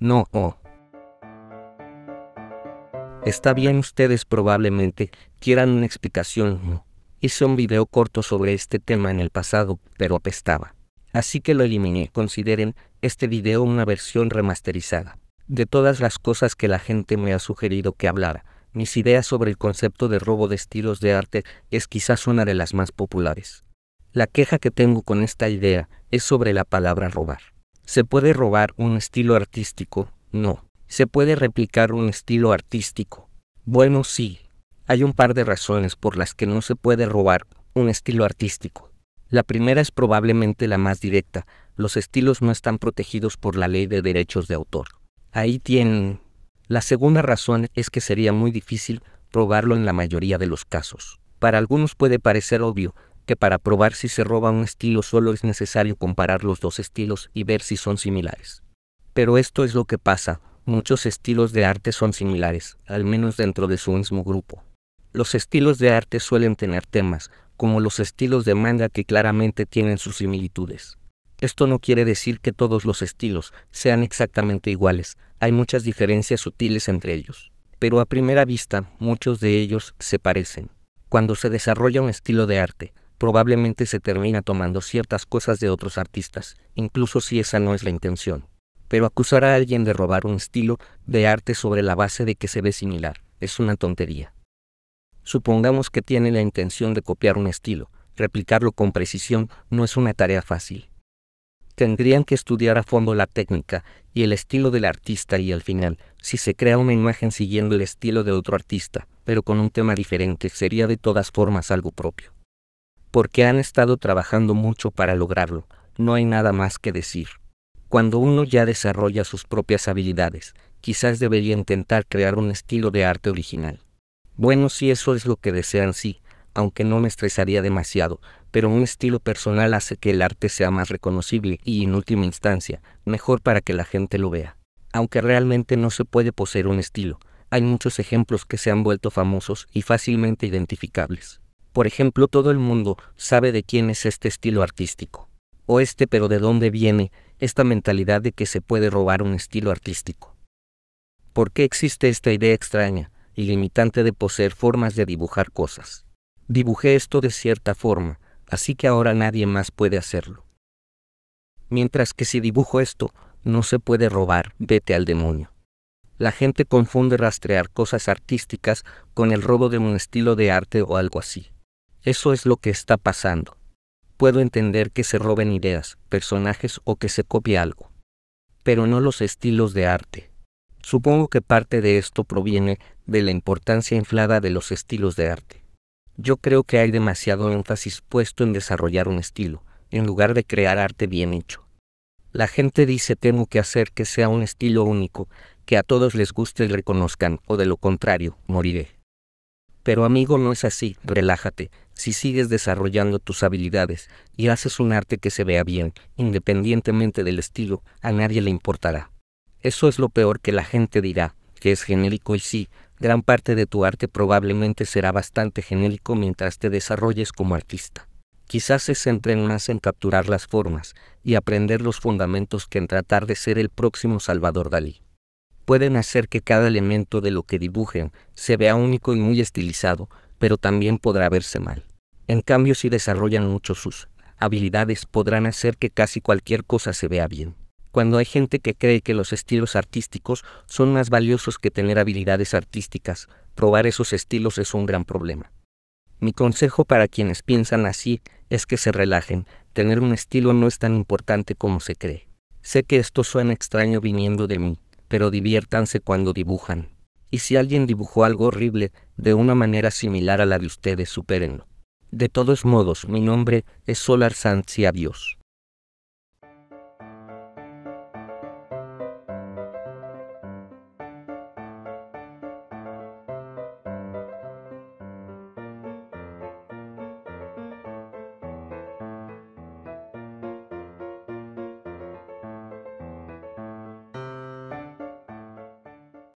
No, oh. Está bien, ustedes probablemente quieran una explicación. Hice un video corto sobre este tema en el pasado, pero apestaba. Así que lo eliminé. Consideren este video una versión remasterizada. De todas las cosas que la gente me ha sugerido que hablara, mis ideas sobre el concepto de robo de estilos de arte es quizás una de las más populares. La queja que tengo con esta idea es sobre la palabra robar. ¿Se puede robar un estilo artístico? No. ¿Se puede replicar un estilo artístico? Bueno, sí. Hay un par de razones por las que no se puede robar un estilo artístico. La primera es probablemente la más directa. Los estilos no están protegidos por la ley de derechos de autor. Ahí tienen. La segunda razón es que sería muy difícil probarlo en la mayoría de los casos. Para algunos puede parecer obvio, que para probar si se roba un estilo solo es necesario comparar los dos estilos y ver si son similares. Pero esto es lo que pasa, muchos estilos de arte son similares, al menos dentro de su mismo grupo. Los estilos de arte suelen tener temas, como los estilos de manga que claramente tienen sus similitudes. Esto no quiere decir que todos los estilos sean exactamente iguales, hay muchas diferencias sutiles entre ellos, pero a primera vista muchos de ellos se parecen. Cuando se desarrolla un estilo de arte, probablemente se termina tomando ciertas cosas de otros artistas, incluso si esa no es la intención. Pero acusar a alguien de robar un estilo de arte sobre la base de que se ve similar es una tontería. Supongamos que tiene la intención de copiar un estilo, replicarlo con precisión no es una tarea fácil. Tendrían que estudiar a fondo la técnica y el estilo del artista y al final, si se crea una imagen siguiendo el estilo de otro artista, pero con un tema diferente, sería de todas formas algo propio porque han estado trabajando mucho para lograrlo, no hay nada más que decir. Cuando uno ya desarrolla sus propias habilidades, quizás debería intentar crear un estilo de arte original. Bueno, si eso es lo que desean, sí, aunque no me estresaría demasiado, pero un estilo personal hace que el arte sea más reconocible y, en última instancia, mejor para que la gente lo vea. Aunque realmente no se puede poseer un estilo, hay muchos ejemplos que se han vuelto famosos y fácilmente identificables. Por ejemplo, todo el mundo sabe de quién es este estilo artístico. O este, pero de dónde viene esta mentalidad de que se puede robar un estilo artístico. ¿Por qué existe esta idea extraña y limitante de poseer formas de dibujar cosas? Dibujé esto de cierta forma, así que ahora nadie más puede hacerlo. Mientras que si dibujo esto, no se puede robar, vete al demonio. La gente confunde rastrear cosas artísticas con el robo de un estilo de arte o algo así. Eso es lo que está pasando. Puedo entender que se roben ideas, personajes o que se copie algo. Pero no los estilos de arte. Supongo que parte de esto proviene de la importancia inflada de los estilos de arte. Yo creo que hay demasiado énfasis puesto en desarrollar un estilo, en lugar de crear arte bien hecho. La gente dice tengo que hacer que sea un estilo único, que a todos les guste y reconozcan, o de lo contrario, moriré. Pero amigo, no es así, relájate. Si sigues desarrollando tus habilidades y haces un arte que se vea bien, independientemente del estilo, a nadie le importará. Eso es lo peor que la gente dirá, que es genérico y sí, gran parte de tu arte probablemente será bastante genérico mientras te desarrolles como artista. Quizás se centren más en capturar las formas y aprender los fundamentos que en tratar de ser el próximo Salvador Dalí pueden hacer que cada elemento de lo que dibujen se vea único y muy estilizado, pero también podrá verse mal. En cambio, si desarrollan mucho sus habilidades, podrán hacer que casi cualquier cosa se vea bien. Cuando hay gente que cree que los estilos artísticos son más valiosos que tener habilidades artísticas, probar esos estilos es un gran problema. Mi consejo para quienes piensan así es que se relajen, tener un estilo no es tan importante como se cree. Sé que esto suena extraño viniendo de mí, pero diviértanse cuando dibujan. Y si alguien dibujó algo horrible, de una manera similar a la de ustedes, supérenlo. De todos modos, mi nombre es Solar Sanz y adiós.